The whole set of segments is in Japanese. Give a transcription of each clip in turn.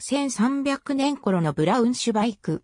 1300年頃のブラウンシュバイク。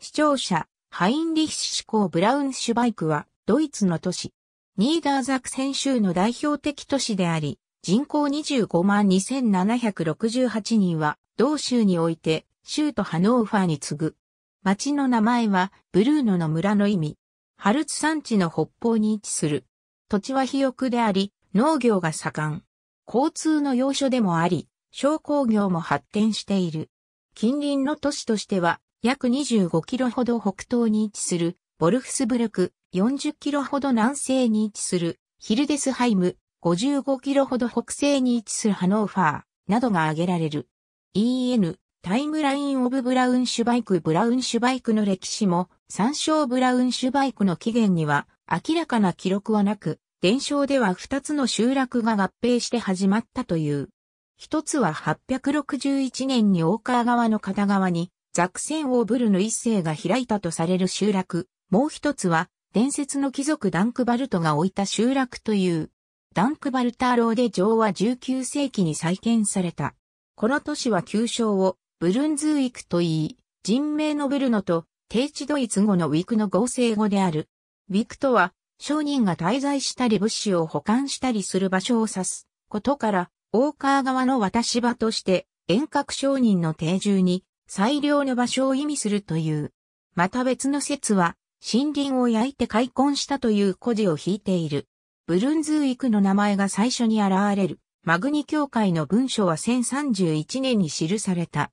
視聴者、ハインリヒシ公ブラウンシュバイクは、ドイツの都市、ニーダーザクセン州の代表的都市であり、人口25万2768人は、同州において、州都ハノーファーに次ぐ。町の名前は、ブルーノの村の意味。ハルツ山地の北方に位置する。土地は肥沃であり、農業が盛ん。交通の要所でもあり、商工業も発展している。近隣の都市としては、約25キロほど北東に位置する、ボルフスブルク、40キロほど南西に位置する、ヒルデスハイム、55キロほど北西に位置するハノーファー、などが挙げられる。EN、タイムラインオブブラウンシュバイクブラウンシュバイクの歴史も、参照ブラウンシュバイクの起源には、明らかな記録はなく、伝承では2つの集落が合併して始まったという。一つは861年に大川川の片側に、ザクセンオーブルヌ一世が開いたとされる集落、もう一つは、伝説の貴族ダンクバルトが置いた集落という、ダンクバルターローで城は19世紀に再建された。この都市は旧称をブルンズーイクと言い、人名のブルノと低地ドイツ語のウィクの合成語である。ウィクとは、商人が滞在したり物資を保管したりする場所を指すことから、大川側の渡し場として遠隔商人の定住に最良の場所を意味するという。また別の説は、森林を焼いて開墾したという故事を引いている。ブルンズーイクの名前が最初に現れる。マグニ教会の文書は1031年に記された。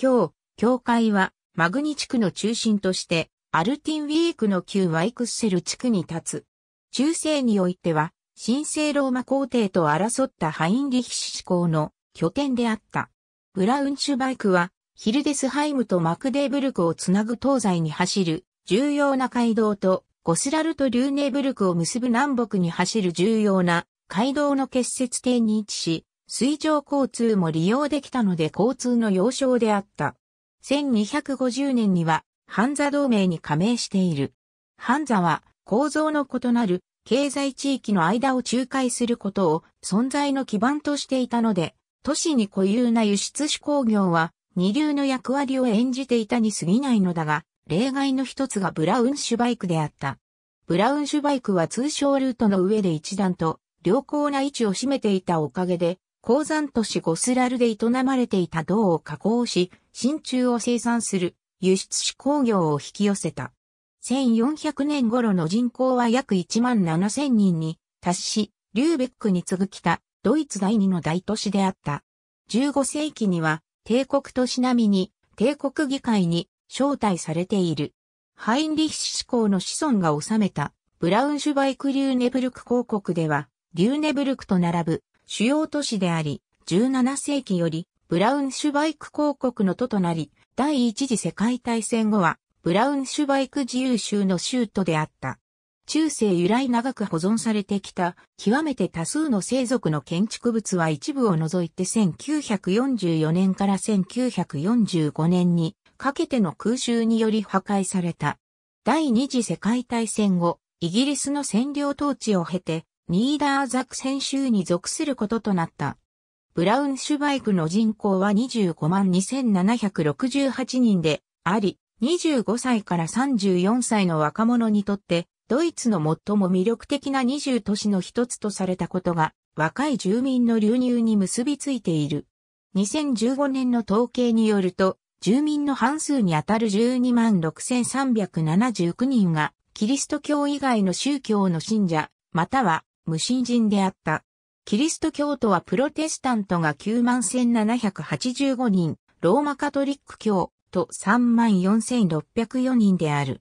今日、教会はマグニ地区の中心として、アルティンウィークの旧ワイクッセル地区に立つ。中世においては、神聖ローマ皇帝と争ったハインリヒシ公の拠点であった。ブラウンシュバイクは、ヒルデスハイムとマクデーブルクをつなぐ東西に走る重要な街道と、ゴスラルとリューネーブルクを結ぶ南北に走る重要な街道の結節点に位置し、水上交通も利用できたので交通の要衝であった。1250年には、ハンザ同盟に加盟している。ハンザは構造の異なる経済地域の間を仲介することを存在の基盤としていたので、都市に固有な輸出手工業は二流の役割を演じていたに過ぎないのだが、例外の一つがブラウンシュバイクであった。ブラウンシュバイクは通称ルートの上で一段と良好な位置を占めていたおかげで、鉱山都市ゴスラルで営まれていた銅を加工し、真鍮を生産する輸出手工業を引き寄せた。1400年頃の人口は約1万7000人に達し、リューベックに次ぐ北、ドイツ第二の大都市であった。15世紀には、帝国都市並みに、帝国議会に招待されている。ハインリッシュ公の子孫が治めた、ブラウンシュバイク・リューネブルク公国では、リューネブルクと並ぶ主要都市であり、17世紀より、ブラウンシュバイク公国の都となり、第一次世界大戦後は、ブラウンシュバイク自由州の州都であった。中世由来長く保存されてきた、極めて多数の生族の建築物は一部を除いて1944年から1945年にかけての空襲により破壊された。第二次世界大戦後、イギリスの占領統治を経て、ニーダーザクセン州に属することとなった。ブラウンシュバイクの人口は25万2768人であり、25歳から34歳の若者にとって、ドイツの最も魅力的な20都市の一つとされたことが、若い住民の流入に結びついている。2015年の統計によると、住民の半数にあたる12万6379人が、キリスト教以外の宗教の信者、または無信人であった。キリスト教徒はプロテスタントが9万1785人、ローマカトリック教、と34,604人である。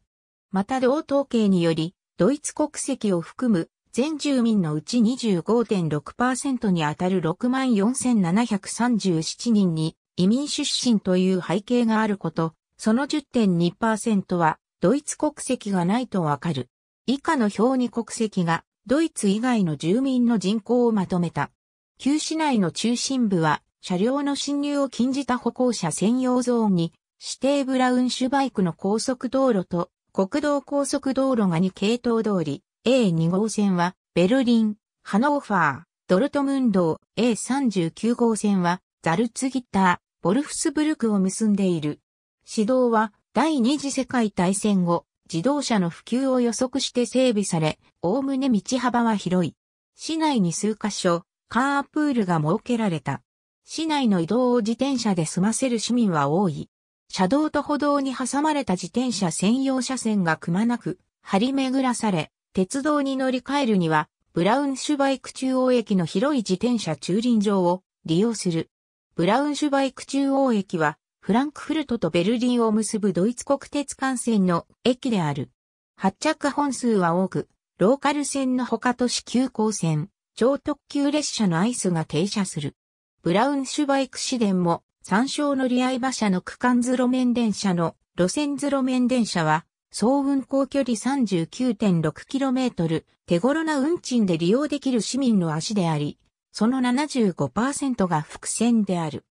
また同統計により、ドイツ国籍を含む全住民のうち25.6%にあたる64,737人に移民出身という背景があること、その10.2%はドイツ国籍がないとわかる。以下の表に国籍がドイツ以外の住民の人口をまとめた。旧市内の中心部は車両の侵入を禁じた歩行者専用ゾーンに指定ブラウンシュバイクの高速道路と国道高速道路が2系統通り A2 号線はベルリン、ハノーファー、ドルトムンド A39 号線はザルツギッター、ボルフスブルクを結んでいる。指導は第二次世界大戦後、自動車の普及を予測して整備され、おおむね道幅は広い。市内に数箇所、カープールが設けられた。市内の移動を自転車で済ませる市民は多い。車道と歩道に挟まれた自転車専用車線がくまなく張り巡らされ、鉄道に乗り換えるには、ブラウンシュバイク中央駅の広い自転車駐輪場を利用する。ブラウンシュバイク中央駅は、フランクフルトとベルリンを結ぶドイツ国鉄幹線の駅である。発着本数は多く、ローカル線の他都市急行線、超特急列車のアイスが停車する。ブラウンシュバイク市電も山椒乗り合い馬車の区間ズ路面電車の路線ズ路面電車は、総運行距離 39.6km、手頃な運賃で利用できる市民の足であり、その75%が伏線である。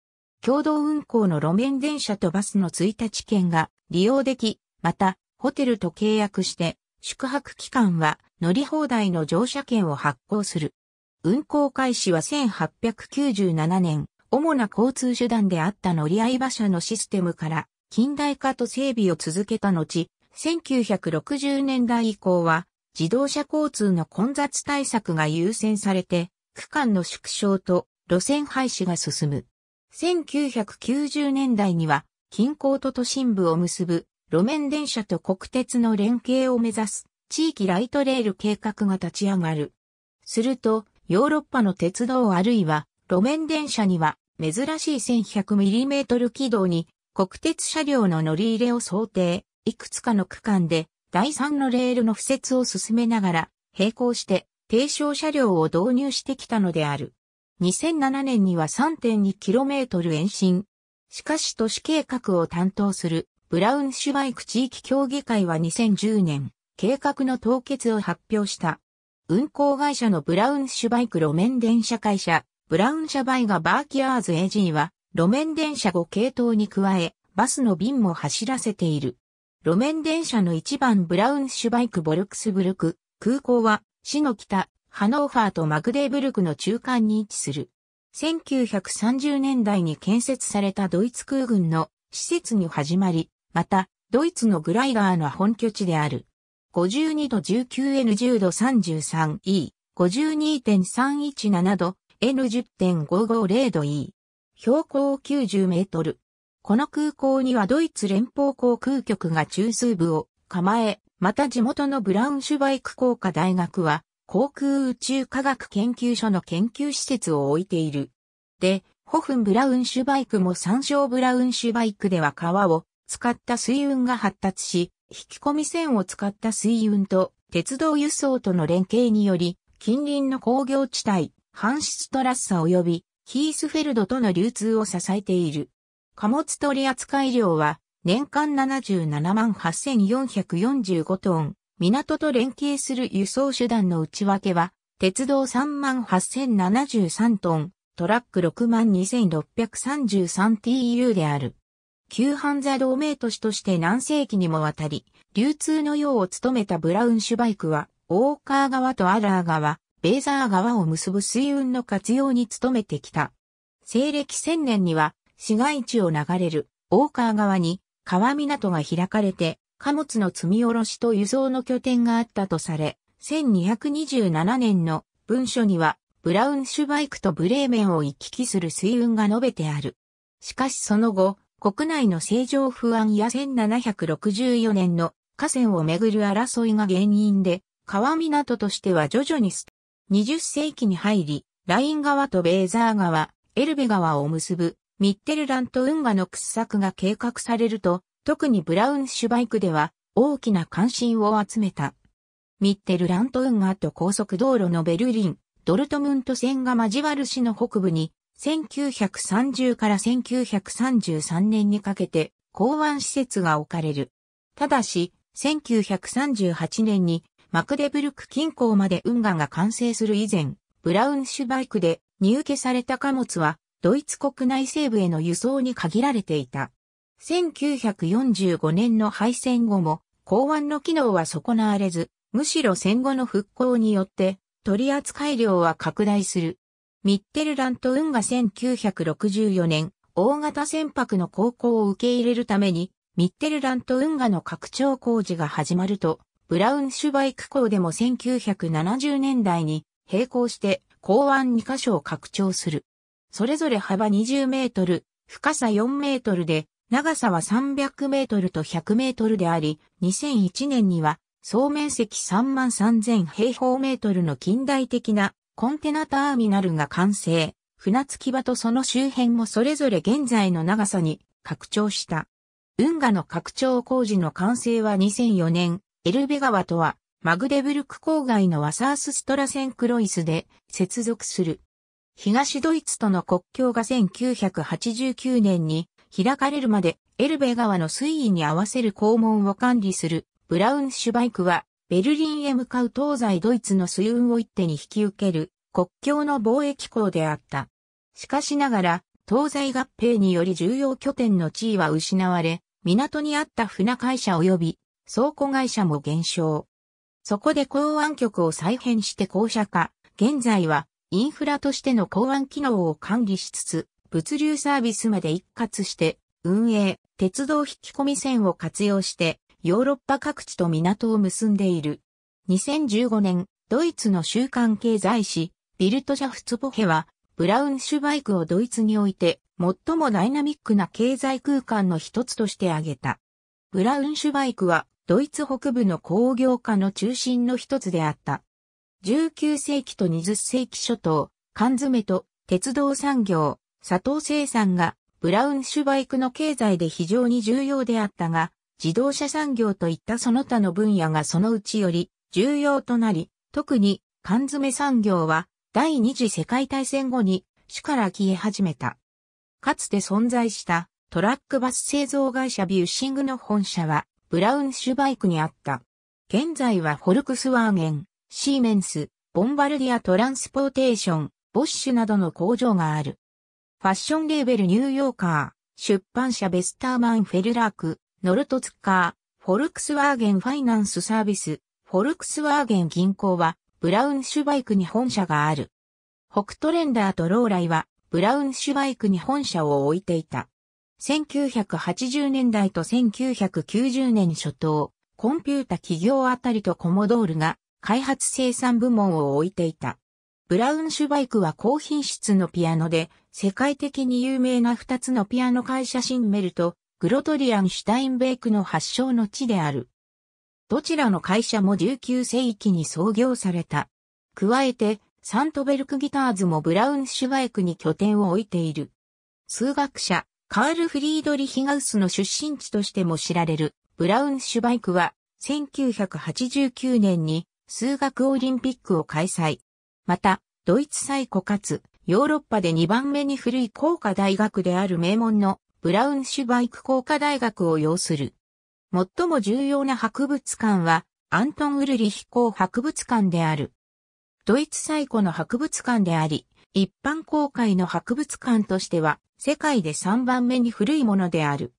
共同運行の路面電車とバスの1日券が利用でき、また、ホテルと契約して、宿泊期間は乗り放題の乗車券を発行する。運行開始は1897年主な交通手段であった乗り合い馬車のシステムから近代化と整備を続けた後、1960年代以降は自動車交通の混雑対策が優先されて、区間の縮小と路線廃止が進む。1990年代には近郊と都心部を結ぶ路面電車と国鉄の連携を目指す地域ライトレール計画が立ち上がる。すると、ヨーロッパの鉄道あるいは路面電車には珍しい 1100mm 軌道に国鉄車両の乗り入れを想定、いくつかの区間で第3のレールの敷設を進めながら並行して低床車両を導入してきたのである。2007年には 3.2km 延伸。しかし都市計画を担当するブラウンシュバイク地域協議会は2010年、計画の凍結を発表した。運行会社のブラウンシュバイク路面電車会社、ブラウンャバイガバーキアーズ AG は、路面電車5系統に加え、バスの便も走らせている。路面電車の1番ブラウンシュバイクボルクスブルク、空港は、市の北、ハノーファーとマグデーブルクの中間に位置する。1930年代に建設されたドイツ空軍の施設に始まり、また、ドイツのグライガーの本拠地である。52度 19N10 度 33E、52.317度 N10.550 度 E。標高90メートル。この空港にはドイツ連邦航空局が中枢部を構え、また地元のブラウンシュバイク工科大学は航空宇宙科学研究所の研究施設を置いている。で、ホフンブラウンシュバイクも山椒ブラウンシュバイクでは川を使った水運が発達し、引き込み線を使った水運と鉄道輸送との連携により、近隣の工業地帯、ハンシストラッサ及びヒースフェルドとの流通を支えている。貨物取扱量は年間77万8445トン。港と連携する輸送手段の内訳は、鉄道3万8073トン、トラック6万 2633TU である。旧半座同盟都市として何世紀にもわたり、流通のようを務めたブラウンシュバイクは、大川川とアラー川、ベーザー川を結ぶ水運の活用に努めてきた。西暦1000年には市街地を流れる大川川に川港が開かれて貨物の積み下ろしと輸送の拠点があったとされ、1227年の文書にはブラウンシュバイクとブレーメンを行き来する水運が述べてある。しかしその後、国内の正常不安や1764年の河川をめぐる争いが原因で、川港としては徐々に20世紀に入り、ライン川とベーザー川、エルベ川を結ぶミッテルラント運河の掘削が計画されると、特にブラウンシュバイクでは大きな関心を集めた。ミッテルラント運河と高速道路のベルリン、ドルトムント線が交わる市の北部に、1930から1933年にかけて港湾施設が置かれる。ただし、1938年にマクデブルク近郊まで運河が完成する以前、ブラウンシュバイクで荷受けされた貨物は、ドイツ国内西部への輸送に限られていた。1945年の敗戦後も、港湾の機能は損なわれず、むしろ戦後の復興によって、取扱量は拡大する。ミッテルラント運河1964年、大型船舶の航行を受け入れるために、ミッテルラント運河の拡張工事が始まると、ブラウンシュバイク港でも1970年代に並行して港湾2カ所を拡張する。それぞれ幅20メートル、深さ4メートルで、長さは300メートルと100メートルであり、2001年には総面積3万3000平方メートルの近代的なコンテナターミナルが完成。船着き場とその周辺もそれぞれ現在の長さに拡張した。運河の拡張工事の完成は2004年、エルベ川とは、マグデブルク郊外のワサースストラセンクロイスで接続する。東ドイツとの国境が1989年に開かれるまでエルベ川の水位に合わせる肛門を管理するブラウンシュバイクはベルリンへ向かう東西ドイツの水運を一手に引き受ける国境の貿易港であった。しかしながら東西合併により重要拠点の地位は失われ、港にあった船会社及び倉庫会社も減少。そこで港湾局を再編して公社化。現在はインフラとしての港湾機能を管理しつつ、物流サービスまで一括して運営、鉄道引き込み線を活用してヨーロッパ各地と港を結んでいる。2015年、ドイツの週刊経済誌、ビルトシャフツボヘは、ブラウンシュバイクをドイツにおいて、最もダイナミックな経済空間の一つとして挙げた。ブラウンシュバイクは、ドイツ北部の工業化の中心の一つであった。19世紀と20世紀初頭、缶詰と鉄道産業、砂糖生産がブラウンシュバイクの経済で非常に重要であったが、自動車産業といったその他の分野がそのうちより重要となり、特に缶詰産業は第二次世界大戦後に主から消え始めた。かつて存在したトラックバス製造会社ビューシングの本社はブラウンシュバイクにあった。現在はフォルクスワーゲン、シーメンス、ボンバルディアトランスポーテーション、ボッシュなどの工場がある。ファッションレーベルニューヨーカー、出版社ベスターマンフェルラーク、ノルトツッカー、フォルクスワーゲンファイナンスサービス、フォルクスワーゲン銀行は、ブラウンシュバイクに本社がある。北トレンダーとローライは、ブラウンシュバイクに本社を置いていた。1980年代と1990年初頭、コンピュータ企業あたりとコモドールが開発生産部門を置いていた。ブラウンシュバイクは高品質のピアノで、世界的に有名な2つのピアノ会社シンメルとグロトリアン・シュタインベイクの発祥の地である。どちらの会社も19世紀に創業された。加えて、サントベルクギターズもブラウンシュバイクに拠点を置いている。数学者、カール・フリードリヒガウスの出身地としても知られるブラウンシュバイクは1989年に数学オリンピックを開催。また、ドイツ最古かつヨーロッパで2番目に古い工科大学である名門のブラウンシュバイク工科大学を要する。最も重要な博物館はアントン・ウルリヒ公博物館である。ドイツ最古の博物館であり、一般公開の博物館としては、世界で3番目に古いものである。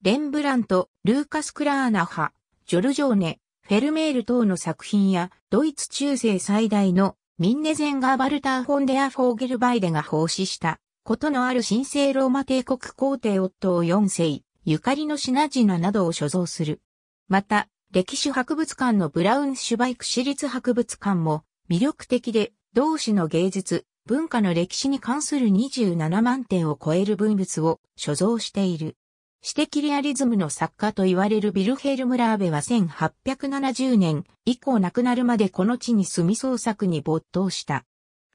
レンブラント、ルーカス・クラーナハ、ジョルジョーネ、フェルメール等の作品や、ドイツ中世最大のミンネゼンガーバルター・フォンデア・フォーゲルバイデが奉仕したことのある神聖ローマ帝国皇帝オットー4世、ゆかりの品々などを所蔵する。また、歴史博物館のブラウンシュバイク私立博物館も魅力的で、同志の芸術、文化の歴史に関する27万点を超える文物を所蔵している。指摘リアリズムの作家と言われるビルヘルム・ラーベは1870年以降亡くなるまでこの地に住み創作に没頭した。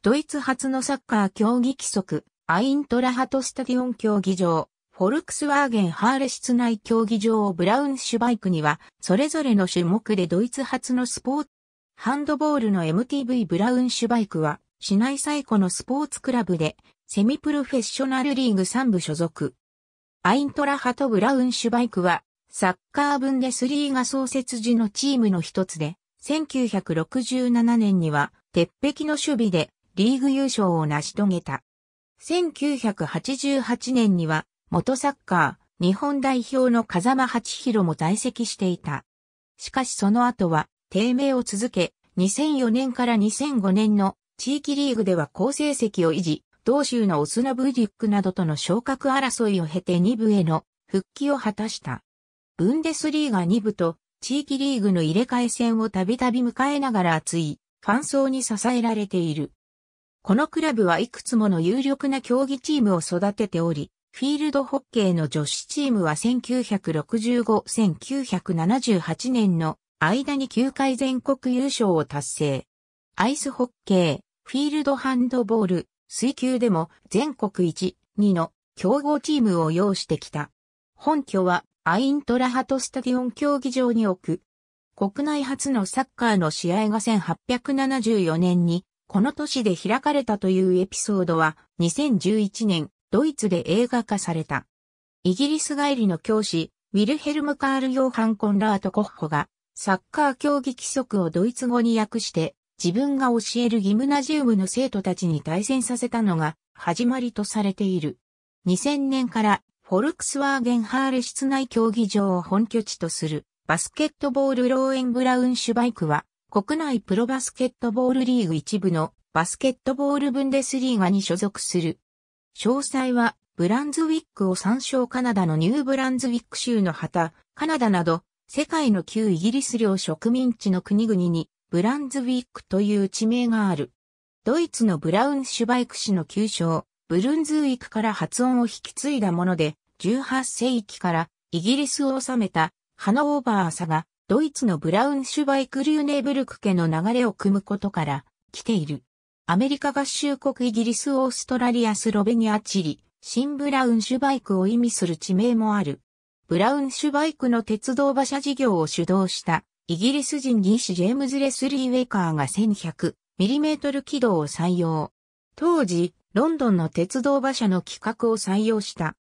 ドイツ初のサッカー競技規則、アイントラハトスタディオン競技場、フォルクスワーゲンハーレ室内競技場をブラウンシュバイクには、それぞれの種目でドイツ初のスポーツ、ハンドボールの MTV ブラウンシュバイクは、市内最古のスポーツクラブで、セミプロフェッショナルリーグ3部所属。アイントラハトブラウンシュバイクは、サッカーブンデスリーが創設時のチームの一つで、1967年には、鉄壁の守備で、リーグ優勝を成し遂げた。1988年には、元サッカー、日本代表の風間八弘も在籍していた。しかしその後は、低迷を続け、2004年から2005年の地域リーグでは好成績を維持、同州のオスナブディックなどとの昇格争いを経て2部への復帰を果たした。ブンデスリーガ2部と地域リーグの入れ替え戦をたびたび迎えながら熱いファン層に支えられている。このクラブはいくつもの有力な競技チームを育てており、フィールドホッケーの女子チームは1965-1978年の間に9回全国優勝を達成。アイスホッケー、フィールドハンドボール、水球でも全国1、2の競合チームを要してきた。本拠はアイントラハトスタディオン競技場に置く。国内初のサッカーの試合が1874年にこの都市で開かれたというエピソードは2011年ドイツで映画化された。イギリス帰りの教師、ウィルヘルム・カール・ヨーハン・コンラート・コッホがサッカー競技規則をドイツ語に訳して自分が教えるギムナジウムの生徒たちに対戦させたのが始まりとされている。2000年からフォルクスワーゲンハーレ室内競技場を本拠地とするバスケットボールローエンブラウンシュバイクは国内プロバスケットボールリーグ一部のバスケットボールブンデスリーガに所属する。詳細はブランズウィックを参照カナダのニューブランズウィック州の旗、カナダなど世界の旧イギリス領植民地の国々にブランズウィックという地名がある。ドイツのブラウンシュバイク氏の旧称、ブルンズウィクから発音を引き継いだもので、18世紀からイギリスを治めたハノーバー朝がドイツのブラウンシュバイク・リューネブルク家の流れを組むことから来ている。アメリカ合衆国イギリスオーストラリアスロベニアチリ、新ブラウンシュバイクを意味する地名もある。ブラウンシュバイクの鉄道馬車事業を主導したイギリス人技師ジェームズ・レスリー・ウェイカーが 1100mm 軌道を採用。当時、ロンドンの鉄道馬車の規格を採用した。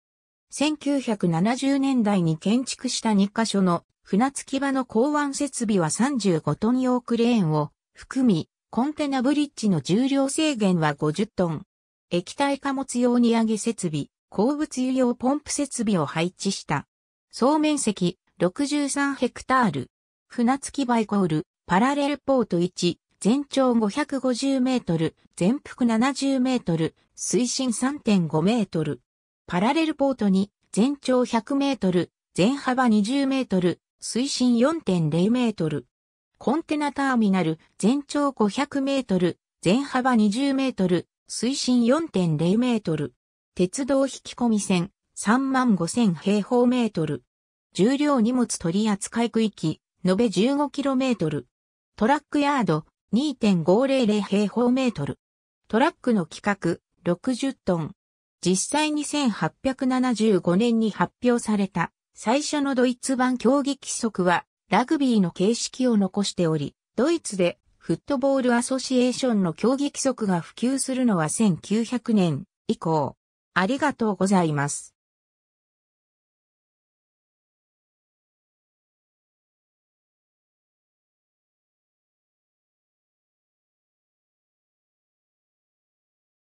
1970年代に建築した2カ所の船着き場の港湾設備は35トン用クレーンを含み、コンテナブリッジの重量制限は50トン。液体貨物用荷上げ設備、鉱物油用ポンプ設備を配置した。総面積63ヘクタール。船着き場イコール、パラレルポート1、全長550メートル、全幅70メートル、水深3.5メートル。パラレルポート2、全長100メートル、全幅20メートル、水深4.0メートル。コンテナターミナル、全長500メートル、全幅20メートル、水深4.0メートル。鉄道引き込み線、3万5000平方メートル。重量荷物取扱区域、延べ 15km。トラックヤード2.500平方メートル。トラックの規格60トン。実際に1875年に発表された最初のドイツ版競技規則はラグビーの形式を残しており、ドイツでフットボールアソシエーションの競技規則が普及するのは1900年以降。ありがとうございます。